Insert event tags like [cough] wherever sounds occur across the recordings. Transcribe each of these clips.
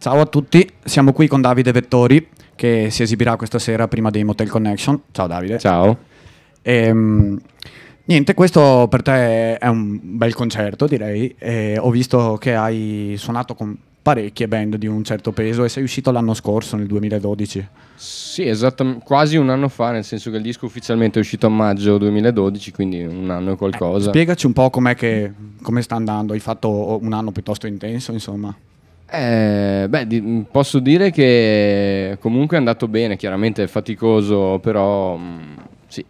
Ciao a tutti, siamo qui con Davide Vettori che si esibirà questa sera prima dei Motel Connection. Ciao Davide. Ciao. Ehm, niente, questo per te è un bel concerto direi. E ho visto che hai suonato con parecchie band di un certo peso e sei uscito l'anno scorso, nel 2012. Sì, esatto, quasi un anno fa, nel senso che il disco ufficialmente è uscito a maggio 2012, quindi un anno e eh, qualcosa. Eh, spiegaci un po' com'è che, come sta andando, hai fatto un anno piuttosto intenso insomma. Eh, beh, di, mm, posso dire che comunque è andato bene, chiaramente è faticoso, però mh, mm, sì,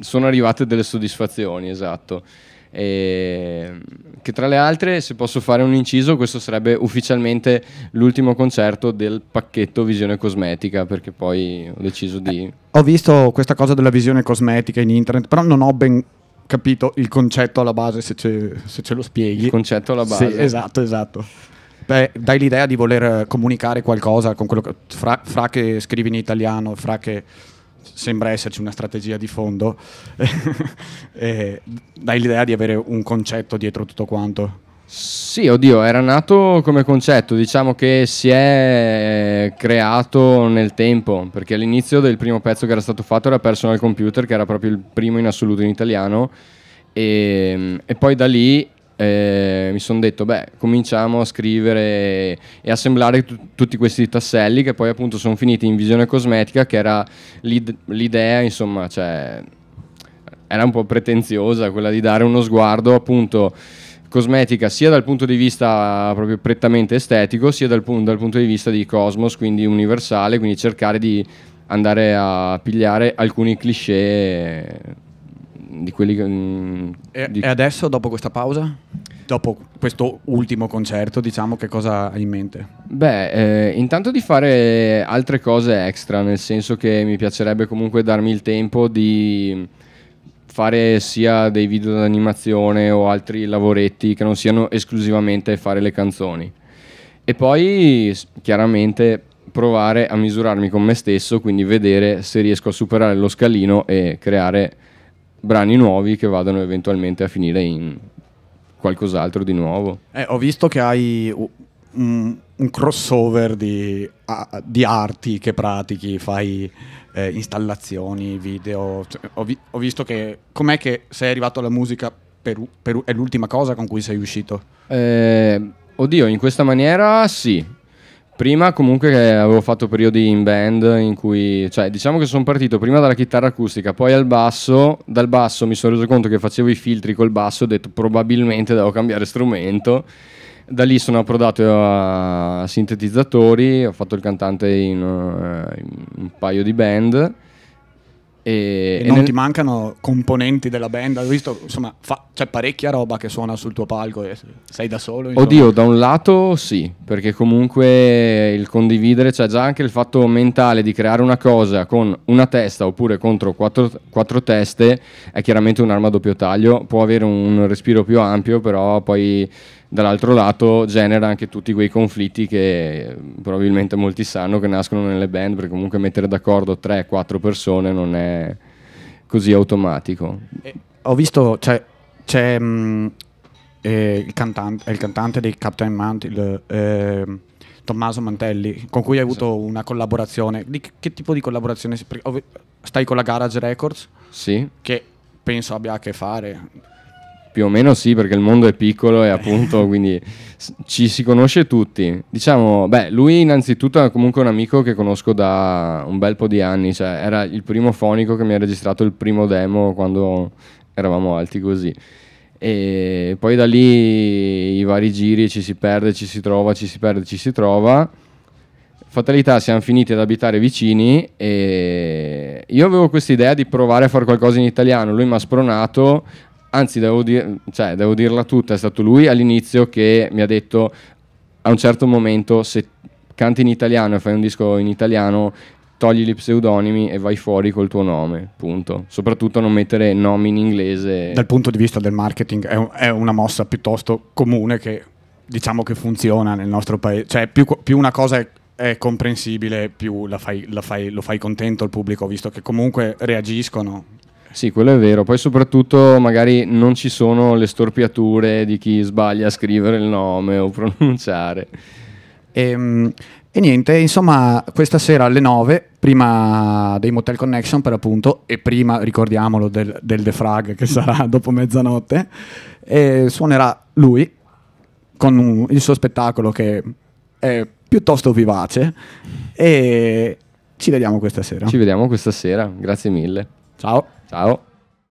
sono arrivate delle soddisfazioni, esatto. E, mm, che tra le altre, se posso fare un inciso, questo sarebbe ufficialmente l'ultimo concerto del pacchetto Visione Cosmetica, perché poi ho deciso di... Eh, ho visto questa cosa della visione cosmetica in internet, però non ho ben capito il concetto alla base, se ce, se ce lo spieghi. Il concetto alla base. Sì, esatto, esatto beh, dai l'idea di voler comunicare qualcosa con quello che, fra, fra che scrivi in italiano, fra che sembra esserci una strategia di fondo, [laughs] e dai l'idea di avere un concetto dietro tutto quanto. Sì, oddio, era nato come concetto, diciamo che si è creato nel tempo, perché all'inizio del primo pezzo che era stato fatto era Personal Computer, che era proprio il primo in assoluto in italiano, e, e poi da lì eh, mi sono detto, beh, cominciamo a scrivere e assemblare t- tutti questi tasselli che poi appunto sono finiti in visione cosmetica, che era l'id- l'idea, insomma, cioè, era un po' pretenziosa quella di dare uno sguardo appunto cosmetica sia dal punto di vista proprio prettamente estetico, sia dal, pun- dal punto di vista di cosmos, quindi universale, quindi cercare di andare a pigliare alcuni cliché di quelli che... Mh, e, di... e, adesso, dopo questa pausa? Dopo questo ultimo concerto, diciamo, che cosa hai in mente? Beh, eh, intanto di fare altre cose extra, nel senso che mi piacerebbe comunque darmi il tempo di fare sia dei video d'animazione o altri lavoretti che non siano esclusivamente fare le canzoni. E poi chiaramente provare a misurarmi con me stesso, quindi vedere se riesco a superare lo scalino e creare brani nuovi che vadano eventualmente a finire in qualcos'altro di nuovo. Eh, ho visto che hai un, un crossover di, a, di, arti che pratichi, fai eh, installazioni, video. Cioè, ho, vi, ho, visto che com'è che sei arrivato alla musica per, per, è l'ultima cosa con cui sei uscito? Eh, oddio, in questa maniera sì. Prima comunque avevo fatto periodi in band in cui, cioè diciamo che sono partito prima dalla chitarra acustica, poi al basso, dal basso mi sono reso conto che facevo i filtri col basso, ho detto probabilmente devo cambiare strumento, da lì sono approdato a sintetizzatori, ho fatto il cantante in, eh, in un paio di band e, e, non nel... ti mancano componenti della band, ho visto, insomma, fa... c'è parecchia roba che suona sul tuo palco e sei da solo. Insomma. Oddio, da un lato sì, perché comunque il condividere, cioè già anche il fatto mentale di creare una cosa con una testa oppure contro quattro, quattro teste è chiaramente un'arma a doppio taglio, può avere un respiro più ampio, però poi dall'altro lato genera anche tutti quei conflitti che eh, probabilmente molti sanno che nascono nelle band, perché comunque mettere d'accordo 3-4 persone non è così automatico. Eh, ho visto, cioè, c'è, c'è mm, mh, eh, il, cantante, il, cantante, di Captain Mantle, eh, Tommaso Mantelli, con cui hai avuto esatto. una collaborazione. Di che, che tipo di collaborazione? Stai con la Garage Records? Sì. Che penso abbia a che fare più o meno sì, perché il mondo è piccolo e appunto [laughs] quindi ci si conosce tutti. Diciamo, beh, lui innanzitutto è comunque un amico che conosco da un bel po' di anni, cioè era il primo fonico che mi ha registrato il primo demo quando eravamo alti così. E poi da lì i vari giri, ci si perde, ci si trova, ci si perde, ci si trova fatalità siamo finiti ad abitare vicini e io avevo questa idea di provare a fare qualcosa in italiano, lui mi ha spronato anzi devo, dir, cioè, devo dirla tutta, è stato lui all'inizio che mi ha detto a un certo momento se canti in italiano e fai un disco in italiano togli gli pseudonimi e vai fuori col tuo nome, punto. Soprattutto non mettere nomi in inglese. Dal punto di vista del marketing è, un, è una mossa piuttosto comune che diciamo che funziona nel nostro paese, cioè più, più una cosa è, è comprensibile, più la fai, la fai, lo fai contento il pubblico, visto che comunque reagiscono sì, quello è vero. Poi soprattutto magari non ci sono le storpiature di chi sbaglia a scrivere il nome o [laughs] pronunciare. E, ehm, e niente, insomma, questa sera alle 9, prima dei Motel Connection per appunto, e prima, ricordiamolo, del, del Defrag che sarà [laughs] dopo mezzanotte, suonerà lui con un, il suo spettacolo che è piuttosto vivace e ci vediamo questa sera. Ci vediamo questa sera, grazie mille. Ciao. Ciao.